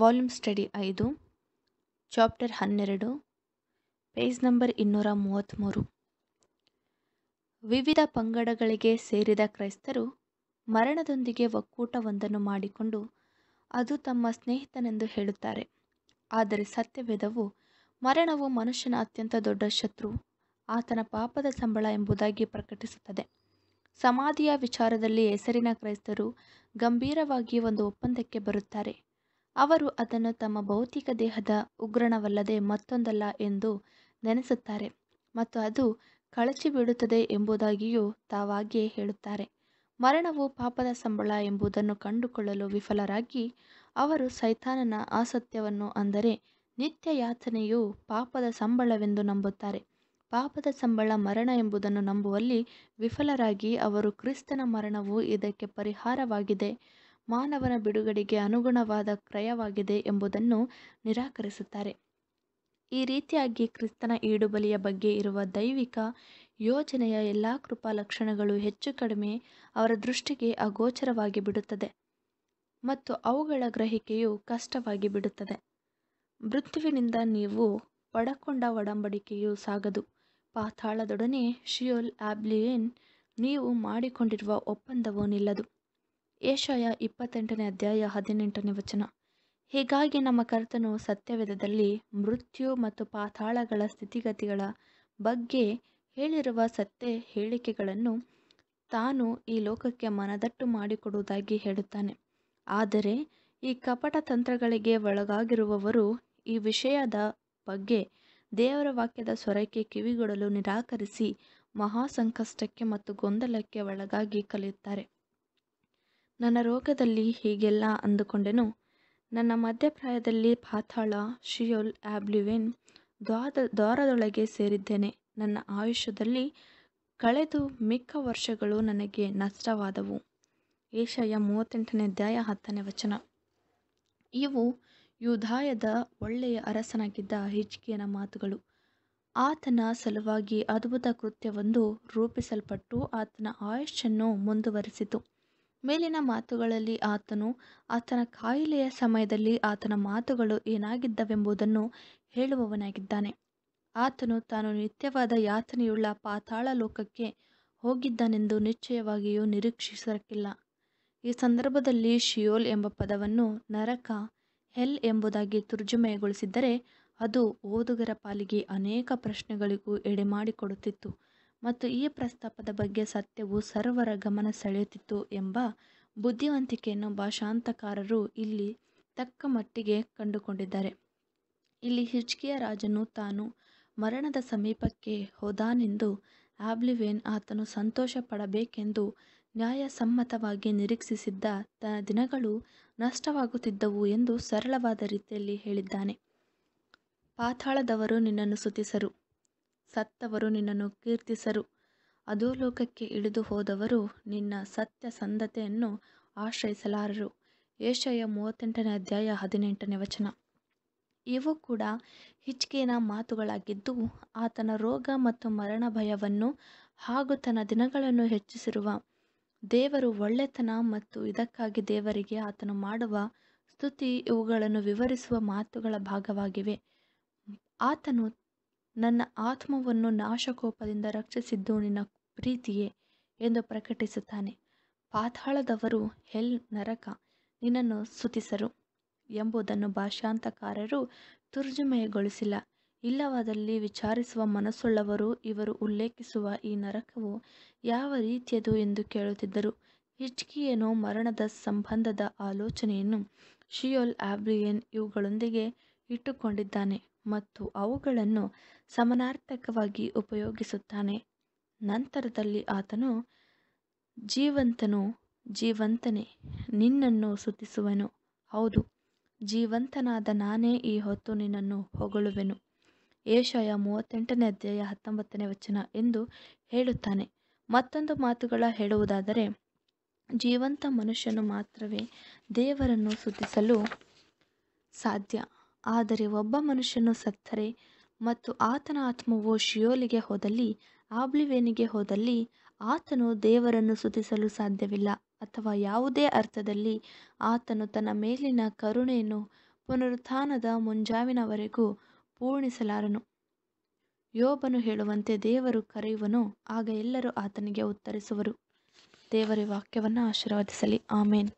volume study ಐದು chapter ಹನ್ನೆರಡು page number ಇನ್ನೂರ ಮೂವತ್ತ್ಮೂರು ವಿವಿಧ ಪಂಗಡಗಳಿಗೆ ಸೇರಿದ ಕ್ರೈಸ್ತರು ಮರಣದೊಂದಿಗೆ ಒಕ್ಕೂಟವೊಂದನ್ನು ಮಾಡಿಕೊಂಡು ಅದು ತಮ್ಮ ಸ್ನೇಹಿತನೆಂದು ಹೇಳುತ್ತಾರೆ ಆದರೆ ಸತ್ಯವೇದವು ಮರಣವು ಮನುಷ್ಯನ ಅತ್ಯಂತ ದೊಡ್ಡ ಶತ್ರು ಆತನ ಪಾಪದ ಸಂಬಳ ಎಂಬುದಾಗಿ ಪ್ರಕಟಿಸುತ್ತದೆ ಸಮಾಧಿಯ ವಿಚಾರದಲ್ಲಿ ಹೆಸರಿನ ಕ್ರೈಸ್ತರು ಗಂಭೀರವಾಗಿ ಒಂದು ಒಪ್ಪಂದಕ್ಕೆ ಬರುತ್ತಾರೆ ಅವರು ಅದನ್ನು ತಮ್ಮ ಭೌತಿಕ ದೇಹದ ಉಗ್ರಣವಲ್ಲದೆ ಮತ್ತೊಂದಲ್ಲ ಎಂದು ನೆನೆಸುತ್ತಾರೆ ಮತ್ತು ಅದು ಕಳಚಿಬಿಡುತ್ತದೆ ಎಂಬುದಾಗಿಯೂ ತಾವಾಗಿಯೇ ಹೇಳುತ್ತಾರೆ ಮರಣವು ಪಾಪದ ಸಂಬಳ ಎಂಬುದನ್ನು ಕಂಡುಕೊಳ್ಳಲು ವಿಫಲರಾಗಿ ಅವರು ಸೈತಾನನ ಅಸತ್ಯವನ್ನು ಅಂದರೆ ನಿತ್ಯ ಯಾತನೆಯು ಪಾಪದ ಸಂಬಳವೆಂದು ನಂಬುತ್ತಾರೆ ಪಾಪದ ಸಂಬಳ ಮರಣ ಎಂಬುದನ್ನು ನಂಬುವಲ್ಲಿ ವಿಫಲರಾಗಿ ಅವರು ಕ್ರಿಸ್ತನ ಮರಣವು ಇದಕ್ಕೆ ಪರಿಹಾರವಾಗಿದೆ ಮಾನವನ ಬಿಡುಗಡೆಗೆ ಅನುಗುಣವಾದ ಕ್ರಯವಾಗಿದೆ ಎಂಬುದನ್ನು ನಿರಾಕರಿಸುತ್ತಾರೆ ಈ ರೀತಿಯಾಗಿ ಕ್ರಿಸ್ತನ ಈಡುಬಲಿಯ ಬಗ್ಗೆ ಇರುವ ದೈವಿಕ ಯೋಜನೆಯ ಎಲ್ಲ ಕೃಪಾ ಲಕ್ಷಣಗಳು ಹೆಚ್ಚು ಕಡಿಮೆ ಅವರ ದೃಷ್ಟಿಗೆ ಅಗೋಚರವಾಗಿ ಬಿಡುತ್ತದೆ ಮತ್ತು ಅವುಗಳ ಗ್ರಹಿಕೆಯು ಕಷ್ಟವಾಗಿ ಬಿಡುತ್ತದೆ ಮೃತ್ಯುವಿನಿಂದ ನೀವು ಪಡಕೊಂಡ ಒಡಂಬಡಿಕೆಯು ಸಾಗದು ಪಾತಾಳದೊಡನೆ ಶಿಯೋಲ್ ಆಬ್ಲಿಯೇನ್ ನೀವು ಮಾಡಿಕೊಂಡಿರುವ ಒಪ್ಪಂದವೂ ನಿಲ್ಲದು ಏಷಯ ಇಪ್ಪತ್ತೆಂಟನೇ ಅಧ್ಯಾಯ ಹದಿನೆಂಟನೇ ವಚನ ಹೀಗಾಗಿ ನಮ್ಮ ಕರ್ತನು ಸತ್ಯವೇಧದಲ್ಲಿ ಮೃತ್ಯು ಮತ್ತು ಪಾತಾಳಗಳ ಸ್ಥಿತಿಗತಿಗಳ ಬಗ್ಗೆ ಹೇಳಿರುವ ಸತ್ಯ ಹೇಳಿಕೆಗಳನ್ನು ತಾನು ಈ ಲೋಕಕ್ಕೆ ಮನದಟ್ಟು ಮಾಡಿಕೊಡುವುದಾಗಿ ಹೇಳುತ್ತಾನೆ ಆದರೆ ಈ ಕಪಟ ತಂತ್ರಗಳಿಗೆ ಒಳಗಾಗಿರುವವರು ಈ ವಿಷಯದ ಬಗ್ಗೆ ದೇವರ ವಾಕ್ಯದ ಸ್ವರಕ್ಕೆ ಕಿವಿಗೊಡಲು ನಿರಾಕರಿಸಿ ಮಹಾ ಸಂಕಷ್ಟಕ್ಕೆ ಮತ್ತು ಗೊಂದಲಕ್ಕೆ ಒಳಗಾಗಿ ಕಲಿಯುತ್ತಾರೆ ನನ್ನ ರೋಗದಲ್ಲಿ ಹೀಗೆಲ್ಲ ಅಂದುಕೊಂಡೆನು ನನ್ನ ಮಧ್ಯಪ್ರಾಯದಲ್ಲಿ ಪಾತಾಳ ಶಿಯೋಲ್ ಆಬ್ಲಿವೆನ್ ದ್ವಾದ ದ್ವಾರದೊಳಗೆ ಸೇರಿದ್ದೇನೆ ನನ್ನ ಆಯುಷ್ಯದಲ್ಲಿ ಕಳೆದು ಮಿಕ್ಕ ವರ್ಷಗಳು ನನಗೆ ನಷ್ಟವಾದವು ಏಷಯ ಮೂವತ್ತೆಂಟನೇ ಅಧ್ಯಾಯ ಹತ್ತನೇ ವಚನ ಇವು ಯುದಾಯದ ಒಳ್ಳೆಯ ಅರಸನಾಗಿದ್ದ ಹಿಜ್ಕಿಯನ ಮಾತುಗಳು ಆತನ ಸಲುವಾಗಿ ಅದ್ಭುತ ಕೃತ್ಯವೊಂದು ರೂಪಿಸಲ್ಪಟ್ಟು ಆತನ ಆಯುಷ್ಯನ್ನು ಮುಂದುವರಿಸಿತು ಮೇಲಿನ ಮಾತುಗಳಲ್ಲಿ ಆತನು ಆತನ ಕಾಯಿಲೆಯ ಸಮಯದಲ್ಲಿ ಆತನ ಮಾತುಗಳು ಏನಾಗಿದ್ದವೆಂಬುದನ್ನು ಹೇಳುವವನಾಗಿದ್ದಾನೆ ಆತನು ತಾನು ನಿತ್ಯವಾದ ಯಾತನೆಯುಳ್ಳ ಪಾತಾಳ ಲೋಕಕ್ಕೆ ಹೋಗಿದ್ದನೆಂದು ನಿಶ್ಚಯವಾಗಿಯೂ ನಿರೀಕ್ಷಿಸಕ್ಕಿಲ್ಲ ಈ ಸಂದರ್ಭದಲ್ಲಿ ಶಿಯೋಲ್ ಎಂಬ ಪದವನ್ನು ನರಕ ಹೆಲ್ ಎಂಬುದಾಗಿ ತುರ್ಜುಮೆಗೊಳಿಸಿದ್ದರೆ ಅದು ಓದುಗರ ಪಾಲಿಗೆ ಅನೇಕ ಪ್ರಶ್ನೆಗಳಿಗೂ ಎಡೆಮಾಡಿಕೊಡುತ್ತಿತ್ತು ಮತ್ತು ಈ ಪ್ರಸ್ತಾಪದ ಬಗ್ಗೆ ಸತ್ಯವು ಸರ್ವರ ಗಮನ ಸೆಳೆಯುತ್ತಿತ್ತು ಎಂಬ ಬುದ್ಧಿವಂತಿಕೆಯನ್ನು ಭಾಷಾಂತಕಾರರು ಇಲ್ಲಿ ತಕ್ಕ ಮಟ್ಟಿಗೆ ಕಂಡುಕೊಂಡಿದ್ದಾರೆ ಇಲ್ಲಿ ಹಿಜ್ಕಿಯ ರಾಜನು ತಾನು ಮರಣದ ಸಮೀಪಕ್ಕೆ ಹೋದಾನೆಂದು ಆಬ್ಲಿವೇನ್ ಆತನು ಸಂತೋಷ ಪಡಬೇಕೆಂದು ನ್ಯಾಯಸಮ್ಮತವಾಗಿ ನಿರೀಕ್ಷಿಸಿದ್ದ ತನ್ನ ದಿನಗಳು ನಷ್ಟವಾಗುತ್ತಿದ್ದವು ಎಂದು ಸರಳವಾದ ರೀತಿಯಲ್ಲಿ ಹೇಳಿದ್ದಾನೆ ಪಾತಾಳದವರು ನಿನ್ನನ್ನು ಸುತಿಸರು ಸತ್ತವರು ನಿನ್ನನ್ನು ಕೀರ್ತಿಸರು ಅಧೋಲೋಕಕ್ಕೆ ಇಳಿದು ಹೋದವರು ನಿನ್ನ ಸತ್ಯ ಸಂದತೆಯನ್ನು ಆಶ್ರಯಿಸಲಾರರು ಏಷಯ ಮೂವತ್ತೆಂಟನೇ ಅಧ್ಯಾಯ ಹದಿನೆಂಟನೇ ವಚನ ಇವು ಕೂಡ ಹಿಚ್ಕೇನ ಮಾತುಗಳಾಗಿದ್ದು ಆತನ ರೋಗ ಮತ್ತು ಮರಣ ಭಯವನ್ನು ಹಾಗೂ ತನ್ನ ದಿನಗಳನ್ನು ಹೆಚ್ಚಿಸಿರುವ ದೇವರು ಒಳ್ಳೆತನ ಮತ್ತು ಇದಕ್ಕಾಗಿ ದೇವರಿಗೆ ಆತನು ಮಾಡುವ ಸ್ತುತಿ ಇವುಗಳನ್ನು ವಿವರಿಸುವ ಮಾತುಗಳ ಭಾಗವಾಗಿವೆ ಆತನು ನನ್ನ ಆತ್ಮವನ್ನು ನಾಶಕೋಪದಿಂದ ರಕ್ಷಿಸಿದ್ದು ನಿನ್ನ ಪ್ರೀತಿಯೇ ಎಂದು ಪ್ರಕಟಿಸುತ್ತಾನೆ ಪಾತಾಳದವರು ಹೆಲ್ ನರಕ ನಿನ್ನನ್ನು ಸುತಿಸರು ಎಂಬುದನ್ನು ಭಾಷಾಂತಕಾರರು ತುರ್ಜುಮಯಗೊಳಿಸಿಲ್ಲ ಇಲ್ಲವಾದಲ್ಲಿ ವಿಚಾರಿಸುವ ಮನಸ್ಸುಳ್ಳವರು ಇವರು ಉಲ್ಲೇಖಿಸುವ ಈ ನರಕವು ಯಾವ ರೀತಿಯದು ಎಂದು ಕೇಳುತ್ತಿದ್ದರು ಹಿಜ್ಕಿಯನು ಮರಣದ ಸಂಬಂಧದ ಆಲೋಚನೆಯನ್ನು ಶಿಯೋಲ್ ಆಬ್ರಿಯನ್ ಇವುಗಳೊಂದಿಗೆ ಇಟ್ಟುಕೊಂಡಿದ್ದಾನೆ ಮತ್ತು ಅವುಗಳನ್ನು ಸಮನಾರ್ಥಕವಾಗಿ ಉಪಯೋಗಿಸುತ್ತಾನೆ ನಂತರದಲ್ಲಿ ಆತನು ಜೀವಂತನು ಜೀವಂತನೇ ನಿನ್ನನ್ನು ಸುತಿಸುವನು ಹೌದು ಜೀವಂತನಾದ ನಾನೇ ಈ ಹೊತ್ತು ನಿನ್ನನ್ನು ಹೊಗಳುವೆನು ಏಷಯ ಮೂವತ್ತೆಂಟನೇ ಅಧ್ಯಾಯ ಹತ್ತೊಂಬತ್ತನೇ ವಚನ ಎಂದು ಹೇಳುತ್ತಾನೆ ಮತ್ತೊಂದು ಮಾತುಗಳ ಹೇಳುವುದಾದರೆ ಜೀವಂತ ಮನುಷ್ಯನು ಮಾತ್ರವೇ ದೇವರನ್ನು ಸುತಿಸಲು ಸಾಧ್ಯ ಆದರೆ ಒಬ್ಬ ಮನುಷ್ಯನು ಸತ್ತರೆ ಮತ್ತು ಆತನ ಆತ್ಮವು ಶಿಯೋಲಿಗೆ ಹೋದಲ್ಲಿ ಆಬ್ಲಿವೇನಿಗೆ ಹೋದಲ್ಲಿ ಆತನು ದೇವರನ್ನು ಸುತಿಸಲು ಸಾಧ್ಯವಿಲ್ಲ ಅಥವಾ ಯಾವುದೇ ಅರ್ಥದಲ್ಲಿ ಆತನು ತನ್ನ ಮೇಲಿನ ಕರುಣೆಯನ್ನು ಪುನರುತ್ಥಾನದ ಮುಂಜಾವಿನವರೆಗೂ ಪೂರ್ಣಿಸಲಾರನು ಯೋಬನು ಹೇಳುವಂತೆ ದೇವರು ಕರೆಯುವನು ಆಗ ಎಲ್ಲರೂ ಆತನಿಗೆ ಉತ್ತರಿಸುವರು ದೇವರ ವಾಕ್ಯವನ್ನು ಆಶೀರ್ವದಿಸಲಿ ಆಮೇನ್